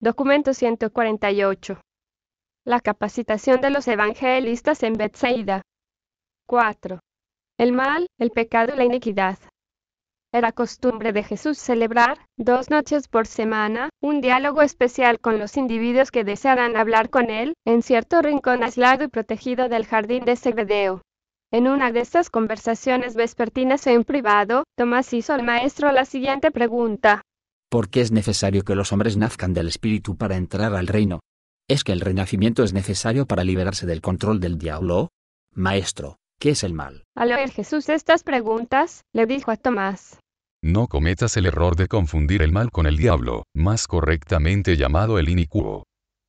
Documento 148. La capacitación de los evangelistas en Bethsaida. 4. El mal, el pecado y la iniquidad. Era costumbre de Jesús celebrar, dos noches por semana, un diálogo especial con los individuos que desearan hablar con él, en cierto rincón aislado y protegido del jardín de segredeo. En una de estas conversaciones vespertinas en privado, Tomás hizo al maestro la siguiente pregunta qué es necesario que los hombres nazcan del espíritu para entrar al reino. ¿Es que el renacimiento es necesario para liberarse del control del diablo? Maestro, ¿qué es el mal? Al oír Jesús estas preguntas, le dijo a Tomás, no cometas el error de confundir el mal con el diablo, más correctamente llamado el inicuo.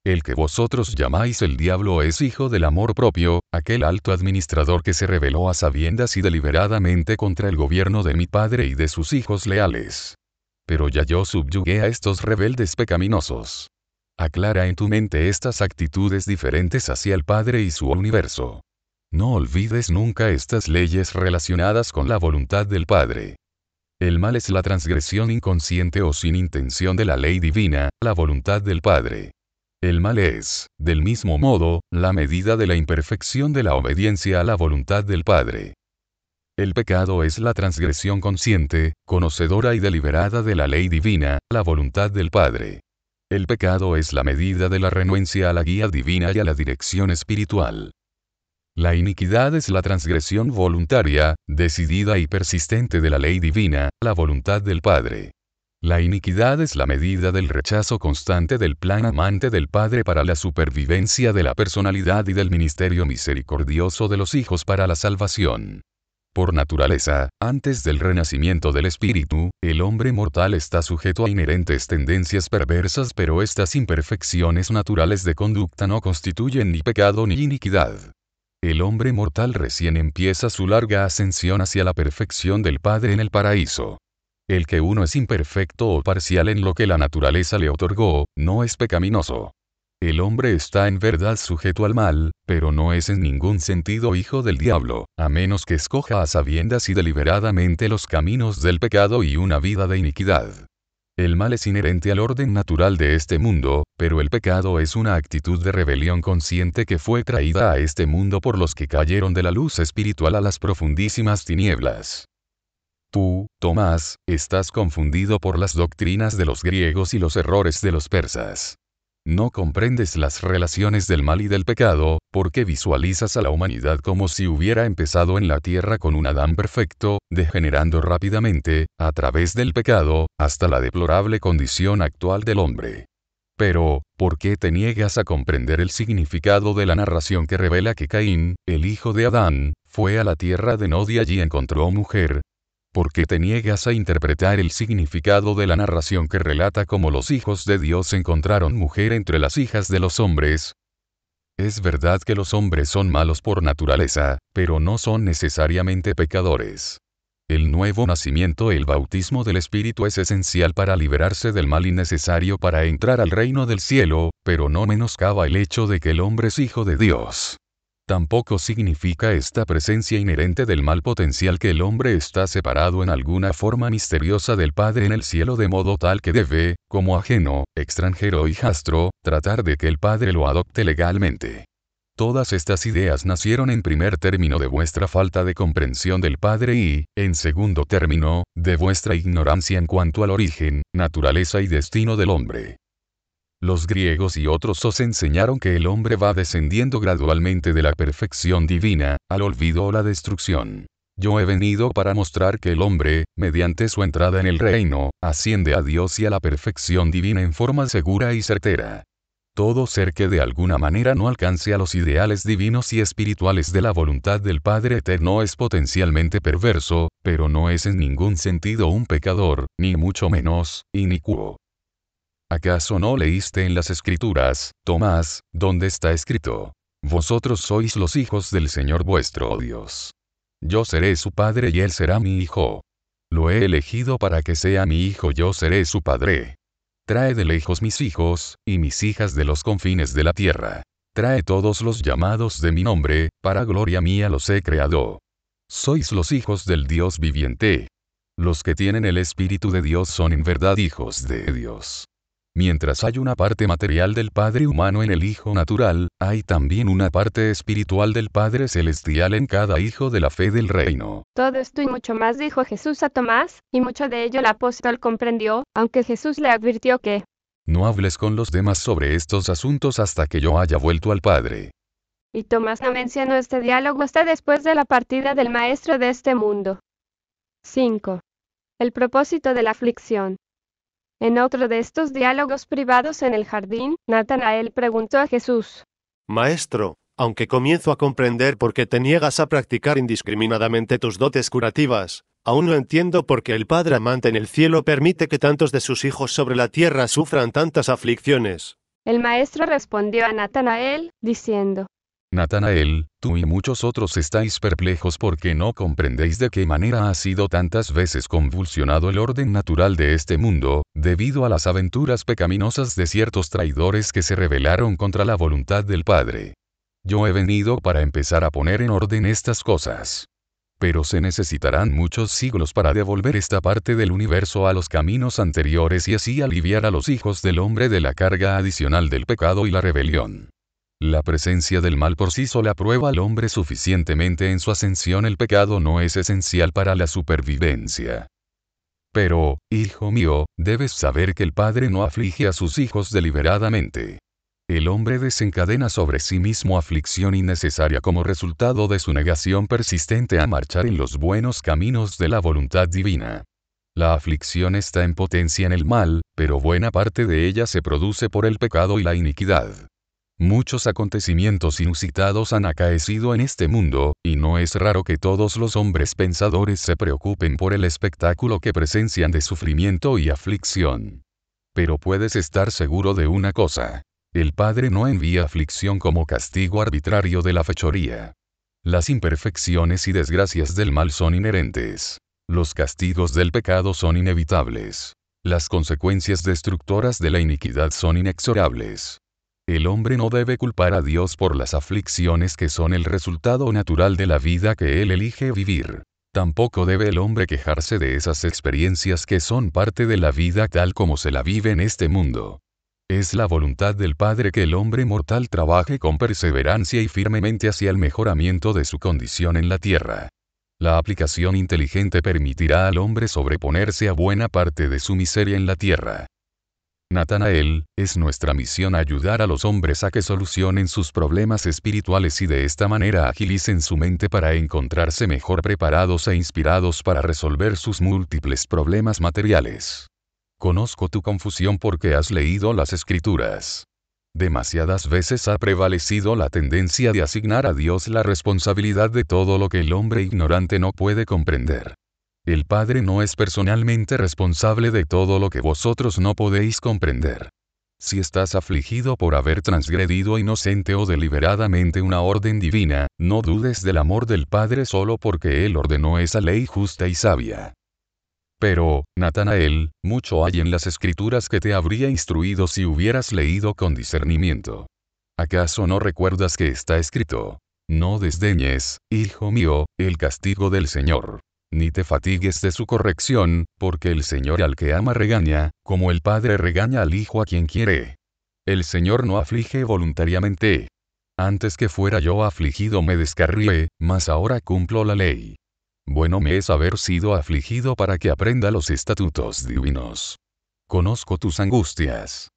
El que vosotros llamáis el diablo es hijo del amor propio, aquel alto administrador que se reveló a sabiendas y deliberadamente contra el gobierno de mi padre y de sus hijos leales pero ya yo subyugué a estos rebeldes pecaminosos. Aclara en tu mente estas actitudes diferentes hacia el Padre y su universo. No olvides nunca estas leyes relacionadas con la voluntad del Padre. El mal es la transgresión inconsciente o sin intención de la ley divina, la voluntad del Padre. El mal es, del mismo modo, la medida de la imperfección de la obediencia a la voluntad del Padre. El pecado es la transgresión consciente, conocedora y deliberada de la ley divina, la voluntad del Padre. El pecado es la medida de la renuencia a la guía divina y a la dirección espiritual. La iniquidad es la transgresión voluntaria, decidida y persistente de la ley divina, la voluntad del Padre. La iniquidad es la medida del rechazo constante del plan amante del Padre para la supervivencia de la personalidad y del ministerio misericordioso de los hijos para la salvación. Por naturaleza, antes del renacimiento del espíritu, el hombre mortal está sujeto a inherentes tendencias perversas pero estas imperfecciones naturales de conducta no constituyen ni pecado ni iniquidad. El hombre mortal recién empieza su larga ascensión hacia la perfección del Padre en el paraíso. El que uno es imperfecto o parcial en lo que la naturaleza le otorgó, no es pecaminoso. El hombre está en verdad sujeto al mal, pero no es en ningún sentido hijo del diablo, a menos que escoja a sabiendas y deliberadamente los caminos del pecado y una vida de iniquidad. El mal es inherente al orden natural de este mundo, pero el pecado es una actitud de rebelión consciente que fue traída a este mundo por los que cayeron de la luz espiritual a las profundísimas tinieblas. Tú, Tomás, estás confundido por las doctrinas de los griegos y los errores de los persas. No comprendes las relaciones del mal y del pecado, porque visualizas a la humanidad como si hubiera empezado en la tierra con un Adán perfecto, degenerando rápidamente, a través del pecado, hasta la deplorable condición actual del hombre. Pero, ¿por qué te niegas a comprender el significado de la narración que revela que Caín, el hijo de Adán, fue a la tierra de Nod y allí encontró mujer, ¿Por qué te niegas a interpretar el significado de la narración que relata cómo los hijos de Dios encontraron mujer entre las hijas de los hombres? Es verdad que los hombres son malos por naturaleza, pero no son necesariamente pecadores. El nuevo nacimiento, el bautismo del Espíritu es esencial para liberarse del mal innecesario para entrar al reino del cielo, pero no menoscaba el hecho de que el hombre es hijo de Dios tampoco significa esta presencia inherente del mal potencial que el hombre está separado en alguna forma misteriosa del Padre en el cielo de modo tal que debe, como ajeno, extranjero y jastro, tratar de que el Padre lo adopte legalmente. Todas estas ideas nacieron en primer término de vuestra falta de comprensión del Padre y, en segundo término, de vuestra ignorancia en cuanto al origen, naturaleza y destino del hombre. Los griegos y otros os enseñaron que el hombre va descendiendo gradualmente de la perfección divina, al olvido o la destrucción. Yo he venido para mostrar que el hombre, mediante su entrada en el reino, asciende a Dios y a la perfección divina en forma segura y certera. Todo ser que de alguna manera no alcance a los ideales divinos y espirituales de la voluntad del Padre Eterno es potencialmente perverso, pero no es en ningún sentido un pecador, ni mucho menos, inicuo. ¿Acaso no leíste en las escrituras, Tomás, donde está escrito? Vosotros sois los hijos del Señor vuestro oh Dios. Yo seré su padre y él será mi hijo. Lo he elegido para que sea mi hijo, yo seré su padre. Trae de lejos mis hijos, y mis hijas de los confines de la tierra. Trae todos los llamados de mi nombre, para gloria mía los he creado. Sois los hijos del Dios viviente. Los que tienen el Espíritu de Dios son en verdad hijos de Dios. Mientras hay una parte material del Padre humano en el Hijo natural, hay también una parte espiritual del Padre celestial en cada hijo de la fe del reino. Todo esto y mucho más dijo Jesús a Tomás, y mucho de ello el apóstol comprendió, aunque Jesús le advirtió que no hables con los demás sobre estos asuntos hasta que yo haya vuelto al Padre. Y Tomás no mencionó este diálogo hasta después de la partida del Maestro de este mundo. 5. El propósito de la aflicción. En otro de estos diálogos privados en el jardín, Natanael preguntó a Jesús, Maestro, aunque comienzo a comprender por qué te niegas a practicar indiscriminadamente tus dotes curativas, aún no entiendo por qué el Padre amante en el cielo permite que tantos de sus hijos sobre la tierra sufran tantas aflicciones. El maestro respondió a Natanael, diciendo, Natanael, tú y muchos otros estáis perplejos porque no comprendéis de qué manera ha sido tantas veces convulsionado el orden natural de este mundo, debido a las aventuras pecaminosas de ciertos traidores que se rebelaron contra la voluntad del Padre. Yo he venido para empezar a poner en orden estas cosas. Pero se necesitarán muchos siglos para devolver esta parte del universo a los caminos anteriores y así aliviar a los hijos del hombre de la carga adicional del pecado y la rebelión. La presencia del mal por sí sola prueba al hombre suficientemente en su ascensión. El pecado no es esencial para la supervivencia. Pero, hijo mío, debes saber que el Padre no aflige a sus hijos deliberadamente. El hombre desencadena sobre sí mismo aflicción innecesaria como resultado de su negación persistente a marchar en los buenos caminos de la voluntad divina. La aflicción está en potencia en el mal, pero buena parte de ella se produce por el pecado y la iniquidad. Muchos acontecimientos inusitados han acaecido en este mundo, y no es raro que todos los hombres pensadores se preocupen por el espectáculo que presencian de sufrimiento y aflicción. Pero puedes estar seguro de una cosa. El Padre no envía aflicción como castigo arbitrario de la fechoría. Las imperfecciones y desgracias del mal son inherentes. Los castigos del pecado son inevitables. Las consecuencias destructoras de la iniquidad son inexorables. El hombre no debe culpar a Dios por las aflicciones que son el resultado natural de la vida que él elige vivir. Tampoco debe el hombre quejarse de esas experiencias que son parte de la vida tal como se la vive en este mundo. Es la voluntad del Padre que el hombre mortal trabaje con perseverancia y firmemente hacia el mejoramiento de su condición en la tierra. La aplicación inteligente permitirá al hombre sobreponerse a buena parte de su miseria en la tierra. Natanael, es nuestra misión ayudar a los hombres a que solucionen sus problemas espirituales y de esta manera agilicen su mente para encontrarse mejor preparados e inspirados para resolver sus múltiples problemas materiales. Conozco tu confusión porque has leído las escrituras. Demasiadas veces ha prevalecido la tendencia de asignar a Dios la responsabilidad de todo lo que el hombre ignorante no puede comprender. El Padre no es personalmente responsable de todo lo que vosotros no podéis comprender. Si estás afligido por haber transgredido inocente o deliberadamente una orden divina, no dudes del amor del Padre solo porque Él ordenó esa ley justa y sabia. Pero, Natanael, mucho hay en las escrituras que te habría instruido si hubieras leído con discernimiento. ¿Acaso no recuerdas que está escrito? No desdeñes, hijo mío, el castigo del Señor ni te fatigues de su corrección, porque el Señor al que ama regaña, como el Padre regaña al Hijo a quien quiere. El Señor no aflige voluntariamente. Antes que fuera yo afligido me descarrié, mas ahora cumplo la ley. Bueno me es haber sido afligido para que aprenda los estatutos divinos. Conozco tus angustias.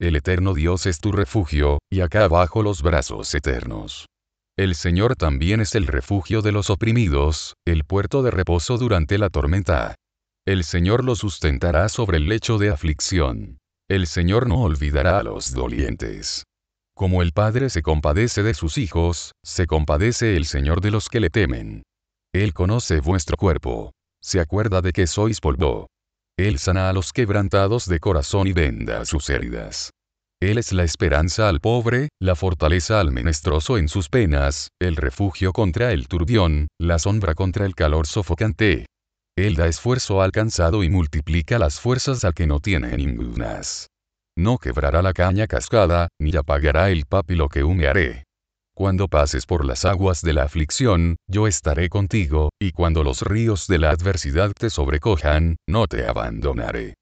El eterno Dios es tu refugio, y acá abajo los brazos eternos. El Señor también es el refugio de los oprimidos, el puerto de reposo durante la tormenta. El Señor lo sustentará sobre el lecho de aflicción. El Señor no olvidará a los dolientes. Como el Padre se compadece de sus hijos, se compadece el Señor de los que le temen. Él conoce vuestro cuerpo. Se acuerda de que sois polvo. Él sana a los quebrantados de corazón y venda sus heridas. Él es la esperanza al pobre, la fortaleza al menestroso en sus penas, el refugio contra el turbión, la sombra contra el calor sofocante. Él da esfuerzo al cansado y multiplica las fuerzas al que no tiene ningunas. No quebrará la caña cascada, ni apagará el papilo que humearé. Cuando pases por las aguas de la aflicción, yo estaré contigo, y cuando los ríos de la adversidad te sobrecojan, no te abandonaré.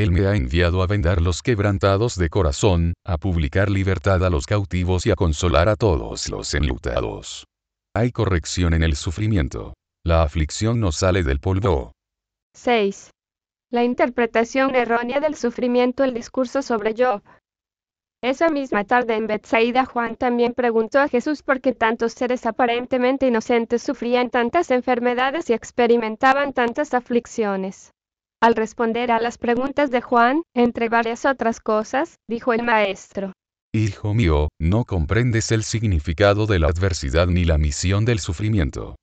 Él me ha enviado a vendar los quebrantados de corazón, a publicar libertad a los cautivos y a consolar a todos los enlutados. Hay corrección en el sufrimiento. La aflicción no sale del polvo. 6. La interpretación errónea del sufrimiento, el discurso sobre YO Esa misma tarde en Bethsaida Juan también preguntó a Jesús por qué tantos seres aparentemente inocentes sufrían tantas enfermedades y experimentaban tantas aflicciones. Al responder a las preguntas de Juan, entre varias otras cosas, dijo el maestro. Hijo mío, no comprendes el significado de la adversidad ni la misión del sufrimiento.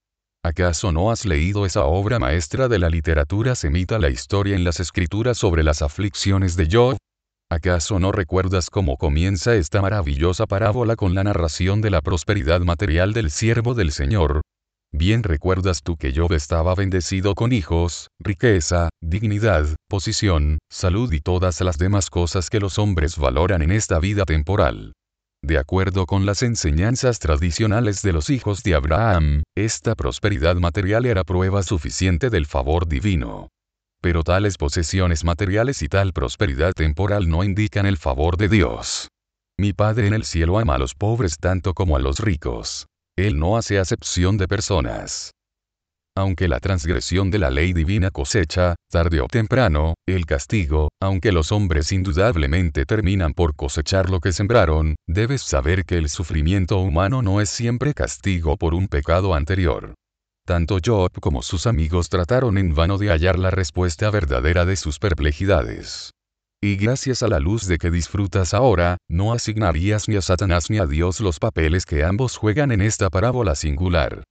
¿Acaso no has leído esa obra maestra de la literatura semita la historia en las escrituras sobre las aflicciones de Job? ¿Acaso no recuerdas cómo comienza esta maravillosa parábola con la narración de la prosperidad material del siervo del Señor, Bien recuerdas tú que yo estaba bendecido con hijos, riqueza, dignidad, posición, salud y todas las demás cosas que los hombres valoran en esta vida temporal. De acuerdo con las enseñanzas tradicionales de los hijos de Abraham, esta prosperidad material era prueba suficiente del favor divino. Pero tales posesiones materiales y tal prosperidad temporal no indican el favor de Dios. Mi Padre en el cielo ama a los pobres tanto como a los ricos. Él no hace acepción de personas. Aunque la transgresión de la ley divina cosecha, tarde o temprano, el castigo, aunque los hombres indudablemente terminan por cosechar lo que sembraron, debes saber que el sufrimiento humano no es siempre castigo por un pecado anterior. Tanto Job como sus amigos trataron en vano de hallar la respuesta verdadera de sus perplejidades. Y gracias a la luz de que disfrutas ahora, no asignarías ni a Satanás ni a Dios los papeles que ambos juegan en esta parábola singular.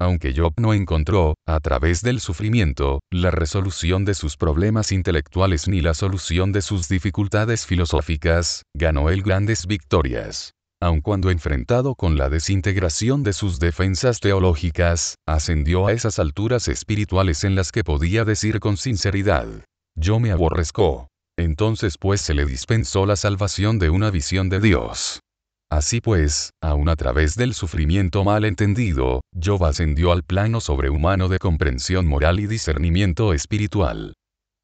Aunque Job no encontró, a través del sufrimiento, la resolución de sus problemas intelectuales ni la solución de sus dificultades filosóficas, ganó él grandes victorias. Aun cuando enfrentado con la desintegración de sus defensas teológicas, ascendió a esas alturas espirituales en las que podía decir con sinceridad, yo me aborrezco, entonces pues se le dispensó la salvación de una visión de Dios. Así pues, aun a través del sufrimiento mal entendido, Job ascendió al plano sobrehumano de comprensión moral y discernimiento espiritual.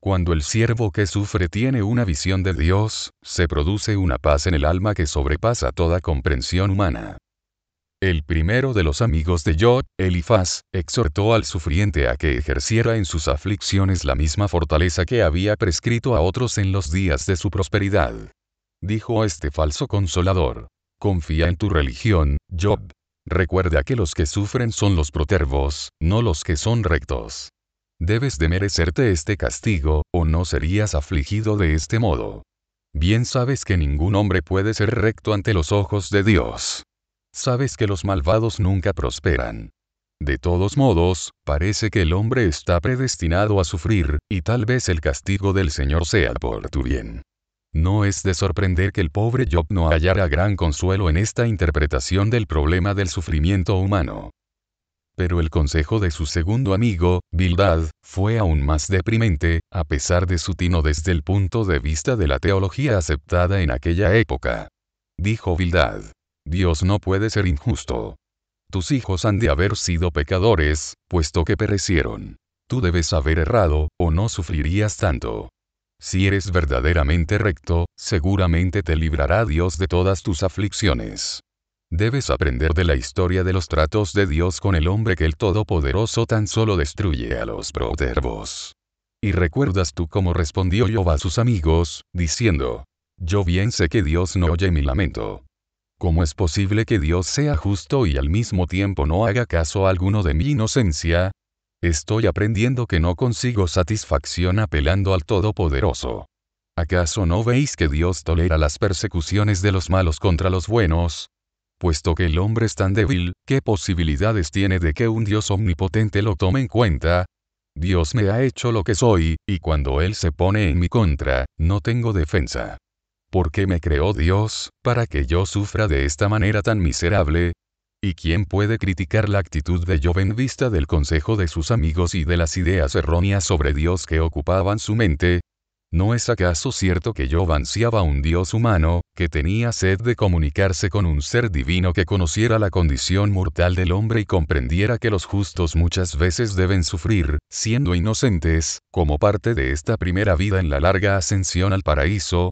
Cuando el siervo que sufre tiene una visión de Dios, se produce una paz en el alma que sobrepasa toda comprensión humana. El primero de los amigos de Job, Elifaz, exhortó al sufriente a que ejerciera en sus aflicciones la misma fortaleza que había prescrito a otros en los días de su prosperidad. Dijo este falso consolador, confía en tu religión, Job. Recuerda que los que sufren son los protervos, no los que son rectos. Debes de merecerte este castigo, o no serías afligido de este modo. Bien sabes que ningún hombre puede ser recto ante los ojos de Dios sabes que los malvados nunca prosperan. De todos modos, parece que el hombre está predestinado a sufrir, y tal vez el castigo del Señor sea por tu bien. No es de sorprender que el pobre Job no hallara gran consuelo en esta interpretación del problema del sufrimiento humano. Pero el consejo de su segundo amigo, Bildad, fue aún más deprimente, a pesar de su tino desde el punto de vista de la teología aceptada en aquella época. Dijo Bildad. Dios no puede ser injusto. Tus hijos han de haber sido pecadores, puesto que perecieron. Tú debes haber errado, o no sufrirías tanto. Si eres verdaderamente recto, seguramente te librará Dios de todas tus aflicciones. Debes aprender de la historia de los tratos de Dios con el hombre que el Todopoderoso tan solo destruye a los protervos. Y recuerdas tú cómo respondió Jehová a sus amigos, diciendo, Yo bien sé que Dios no oye mi lamento. ¿Cómo es posible que Dios sea justo y al mismo tiempo no haga caso alguno de mi inocencia? Estoy aprendiendo que no consigo satisfacción apelando al Todopoderoso. ¿Acaso no veis que Dios tolera las persecuciones de los malos contra los buenos? Puesto que el hombre es tan débil, ¿qué posibilidades tiene de que un Dios omnipotente lo tome en cuenta? Dios me ha hecho lo que soy, y cuando Él se pone en mi contra, no tengo defensa. ¿Por qué me creó Dios, para que yo sufra de esta manera tan miserable? ¿Y quién puede criticar la actitud de Job en vista del consejo de sus amigos y de las ideas erróneas sobre Dios que ocupaban su mente? ¿No es acaso cierto que Job ansiaba un Dios humano, que tenía sed de comunicarse con un ser divino que conociera la condición mortal del hombre y comprendiera que los justos muchas veces deben sufrir, siendo inocentes, como parte de esta primera vida en la larga ascensión al paraíso?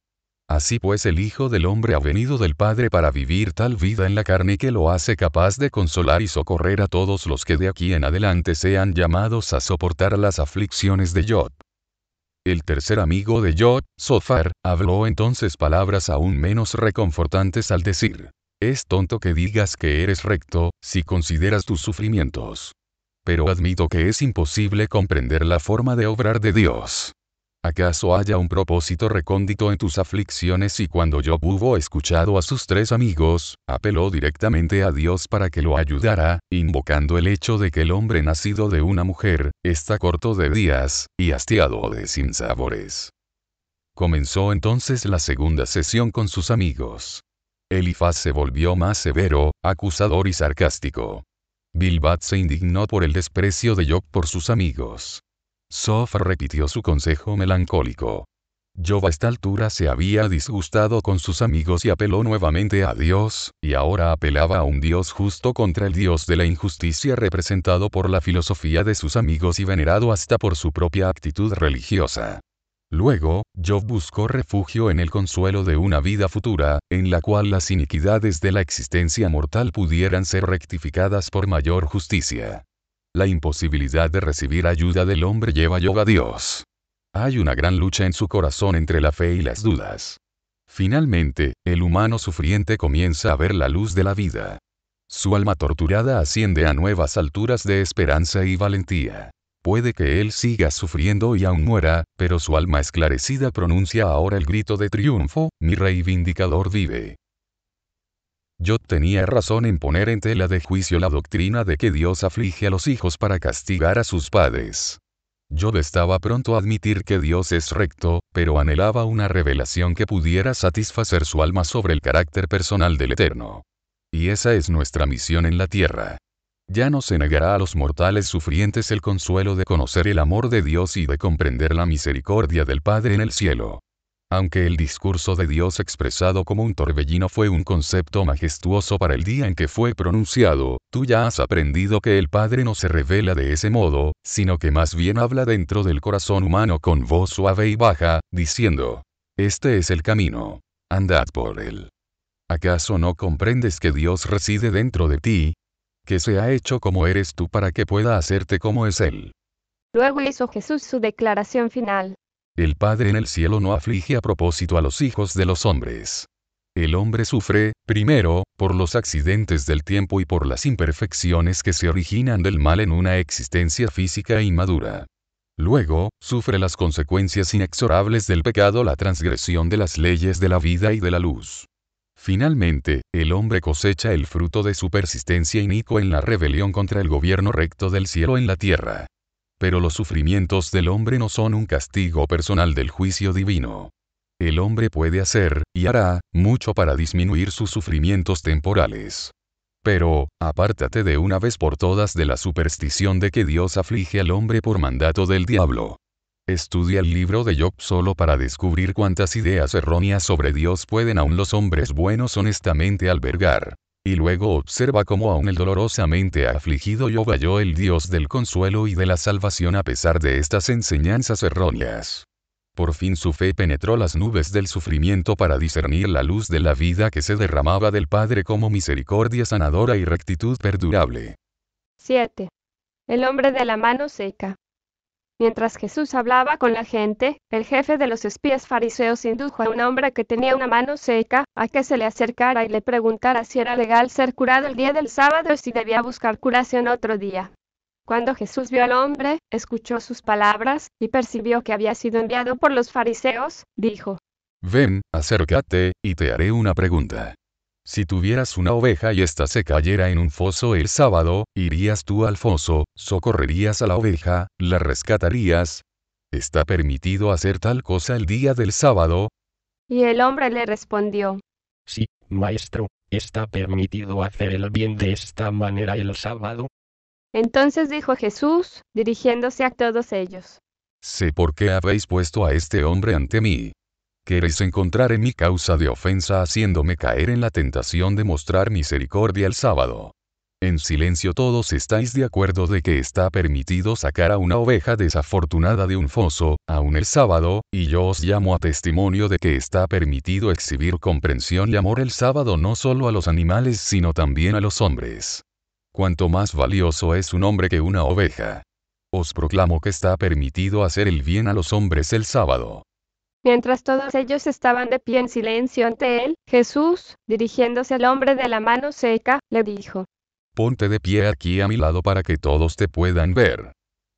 Así pues el Hijo del Hombre ha venido del Padre para vivir tal vida en la carne que lo hace capaz de consolar y socorrer a todos los que de aquí en adelante sean llamados a soportar las aflicciones de Job. El tercer amigo de Job, Sofar, habló entonces palabras aún menos reconfortantes al decir, Es tonto que digas que eres recto, si consideras tus sufrimientos. Pero admito que es imposible comprender la forma de obrar de Dios. ¿Acaso haya un propósito recóndito en tus aflicciones? Y cuando Job hubo escuchado a sus tres amigos, apeló directamente a Dios para que lo ayudara, invocando el hecho de que el hombre nacido de una mujer, está corto de días, y hastiado de sinsabores. Comenzó entonces la segunda sesión con sus amigos. Elifaz se volvió más severo, acusador y sarcástico. Bilbat se indignó por el desprecio de Job por sus amigos. Soph repitió su consejo melancólico. Job a esta altura se había disgustado con sus amigos y apeló nuevamente a Dios, y ahora apelaba a un Dios justo contra el Dios de la injusticia representado por la filosofía de sus amigos y venerado hasta por su propia actitud religiosa. Luego, Job buscó refugio en el consuelo de una vida futura, en la cual las iniquidades de la existencia mortal pudieran ser rectificadas por mayor justicia. La imposibilidad de recibir ayuda del hombre lleva yoga a Dios. Hay una gran lucha en su corazón entre la fe y las dudas. Finalmente, el humano sufriente comienza a ver la luz de la vida. Su alma torturada asciende a nuevas alturas de esperanza y valentía. Puede que él siga sufriendo y aún muera, pero su alma esclarecida pronuncia ahora el grito de triunfo, mi reivindicador vive. Yo tenía razón en poner en tela de juicio la doctrina de que Dios aflige a los hijos para castigar a sus padres. Yo estaba pronto a admitir que Dios es recto, pero anhelaba una revelación que pudiera satisfacer su alma sobre el carácter personal del Eterno. Y esa es nuestra misión en la tierra. Ya no se negará a los mortales sufrientes el consuelo de conocer el amor de Dios y de comprender la misericordia del Padre en el cielo aunque el discurso de Dios expresado como un torbellino fue un concepto majestuoso para el día en que fue pronunciado, tú ya has aprendido que el Padre no se revela de ese modo, sino que más bien habla dentro del corazón humano con voz suave y baja, diciendo, Este es el camino. Andad por él. ¿Acaso no comprendes que Dios reside dentro de ti? Que se ha hecho como eres tú para que pueda hacerte como es Él. Luego hizo Jesús su declaración final. El Padre en el cielo no aflige a propósito a los hijos de los hombres. El hombre sufre, primero, por los accidentes del tiempo y por las imperfecciones que se originan del mal en una existencia física inmadura. Luego, sufre las consecuencias inexorables del pecado, la transgresión de las leyes de la vida y de la luz. Finalmente, el hombre cosecha el fruto de su persistencia inico en la rebelión contra el gobierno recto del cielo en la tierra pero los sufrimientos del hombre no son un castigo personal del juicio divino. El hombre puede hacer, y hará, mucho para disminuir sus sufrimientos temporales. Pero, apártate de una vez por todas de la superstición de que Dios aflige al hombre por mandato del diablo. Estudia el libro de Job solo para descubrir cuántas ideas erróneas sobre Dios pueden aún los hombres buenos honestamente albergar. Y luego observa cómo aún el dolorosamente afligido yo el Dios del consuelo y de la salvación a pesar de estas enseñanzas erróneas. Por fin su fe penetró las nubes del sufrimiento para discernir la luz de la vida que se derramaba del Padre como misericordia sanadora y rectitud perdurable. 7. El hombre de la mano seca. Mientras Jesús hablaba con la gente, el jefe de los espías fariseos indujo a un hombre que tenía una mano seca, a que se le acercara y le preguntara si era legal ser curado el día del sábado y si debía buscar curación otro día. Cuando Jesús vio al hombre, escuchó sus palabras, y percibió que había sido enviado por los fariseos, dijo, Ven, acércate, y te haré una pregunta. Si tuvieras una oveja y ésta se cayera en un foso el sábado, irías tú al foso, socorrerías a la oveja, la rescatarías. ¿Está permitido hacer tal cosa el día del sábado? Y el hombre le respondió. Sí, maestro, ¿está permitido hacer el bien de esta manera el sábado? Entonces dijo Jesús, dirigiéndose a todos ellos. Sé por qué habéis puesto a este hombre ante mí, queréis encontrar en mi causa de ofensa haciéndome caer en la tentación de mostrar misericordia el sábado. En silencio todos estáis de acuerdo de que está permitido sacar a una oveja desafortunada de un foso, aun el sábado, y yo os llamo a testimonio de que está permitido exhibir comprensión y amor el sábado no solo a los animales sino también a los hombres. Cuanto más valioso es un hombre que una oveja. Os proclamo que está permitido hacer el bien a los hombres el sábado. Mientras todos ellos estaban de pie en silencio ante él, Jesús, dirigiéndose al hombre de la mano seca, le dijo, Ponte de pie aquí a mi lado para que todos te puedan ver.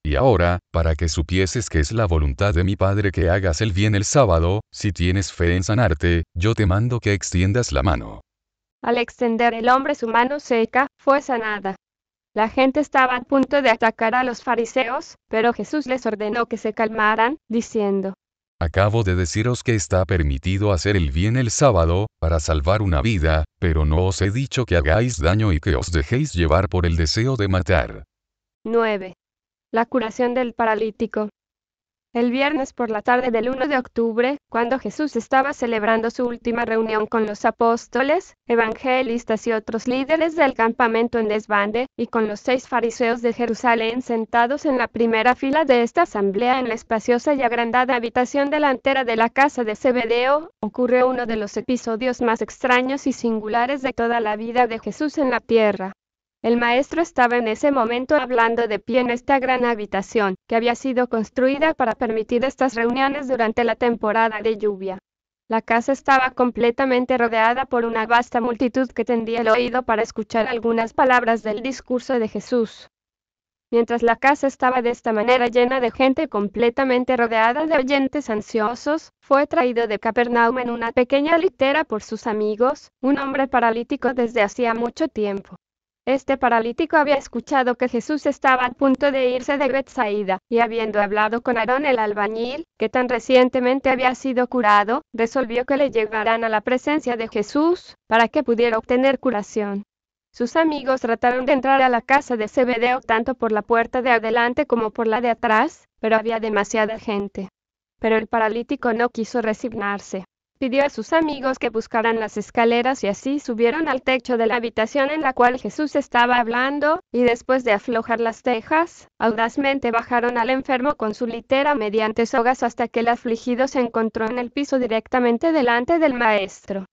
Y ahora, para que supieses que es la voluntad de mi Padre que hagas el bien el sábado, si tienes fe en sanarte, yo te mando que extiendas la mano. Al extender el hombre su mano seca, fue sanada. La gente estaba a punto de atacar a los fariseos, pero Jesús les ordenó que se calmaran, diciendo, Acabo de deciros que está permitido hacer el bien el sábado, para salvar una vida, pero no os he dicho que hagáis daño y que os dejéis llevar por el deseo de matar. 9. La curación del paralítico el viernes por la tarde del 1 de octubre, cuando Jesús estaba celebrando su última reunión con los apóstoles, evangelistas y otros líderes del campamento en desbande, y con los seis fariseos de Jerusalén sentados en la primera fila de esta asamblea en la espaciosa y agrandada habitación delantera de la casa de Zebedeo, ocurrió uno de los episodios más extraños y singulares de toda la vida de Jesús en la tierra. El maestro estaba en ese momento hablando de pie en esta gran habitación, que había sido construida para permitir estas reuniones durante la temporada de lluvia. La casa estaba completamente rodeada por una vasta multitud que tendía el oído para escuchar algunas palabras del discurso de Jesús. Mientras la casa estaba de esta manera llena de gente completamente rodeada de oyentes ansiosos, fue traído de Capernaum en una pequeña litera por sus amigos, un hombre paralítico desde hacía mucho tiempo. Este paralítico había escuchado que Jesús estaba a punto de irse de Bethsaida, y habiendo hablado con Aarón el albañil, que tan recientemente había sido curado, resolvió que le llevaran a la presencia de Jesús, para que pudiera obtener curación. Sus amigos trataron de entrar a la casa de Zebedeo tanto por la puerta de adelante como por la de atrás, pero había demasiada gente. Pero el paralítico no quiso resignarse pidió a sus amigos que buscaran las escaleras y así subieron al techo de la habitación en la cual Jesús estaba hablando, y después de aflojar las tejas, audazmente bajaron al enfermo con su litera mediante sogas hasta que el afligido se encontró en el piso directamente delante del maestro.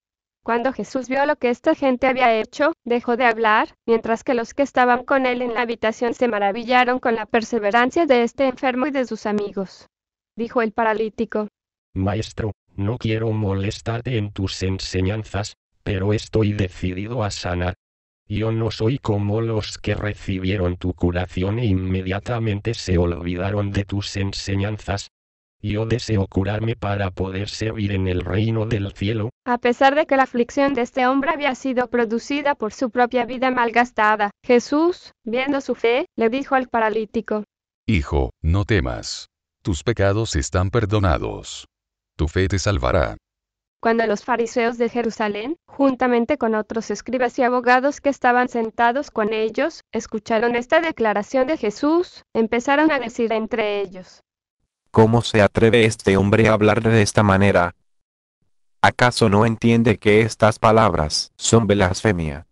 Cuando Jesús vio lo que esta gente había hecho, dejó de hablar, mientras que los que estaban con él en la habitación se maravillaron con la perseverancia de este enfermo y de sus amigos. Dijo el paralítico. Maestro, no quiero molestarte en tus enseñanzas, pero estoy decidido a sanar. Yo no soy como los que recibieron tu curación e inmediatamente se olvidaron de tus enseñanzas. Yo deseo curarme para poder servir en el reino del cielo. A pesar de que la aflicción de este hombre había sido producida por su propia vida malgastada, Jesús, viendo su fe, le dijo al paralítico, Hijo, no temas. Tus pecados están perdonados. Tu fe te salvará. Cuando los fariseos de Jerusalén, juntamente con otros escribas y abogados que estaban sentados con ellos, escucharon esta declaración de Jesús, empezaron a decir entre ellos, ¿Cómo se atreve este hombre a hablar de esta manera? ¿Acaso no entiende que estas palabras son blasfemia?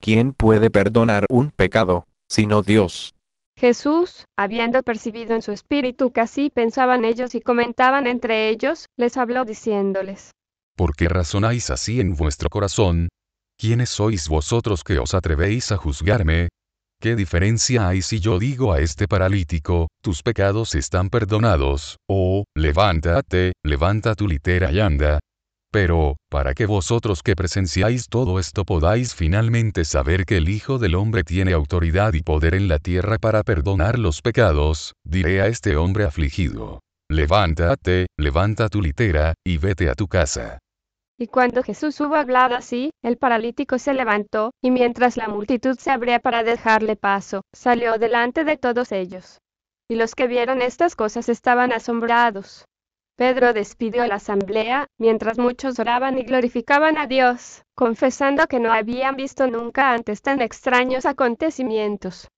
¿Quién puede perdonar un pecado, sino Dios? Jesús, habiendo percibido en su espíritu que así pensaban ellos y comentaban entre ellos, les habló diciéndoles, ¿Por qué razonáis así en vuestro corazón? ¿Quiénes sois vosotros que os atrevéis a juzgarme? ¿Qué diferencia hay si yo digo a este paralítico, tus pecados están perdonados, o, oh, levántate, levanta tu litera y anda, pero, para que vosotros que presenciáis todo esto podáis finalmente saber que el Hijo del Hombre tiene autoridad y poder en la tierra para perdonar los pecados, diré a este hombre afligido, levántate, levanta tu litera, y vete a tu casa. Y cuando Jesús hubo hablado así, el paralítico se levantó, y mientras la multitud se abría para dejarle paso, salió delante de todos ellos. Y los que vieron estas cosas estaban asombrados. Pedro despidió a la asamblea, mientras muchos oraban y glorificaban a Dios, confesando que no habían visto nunca antes tan extraños acontecimientos.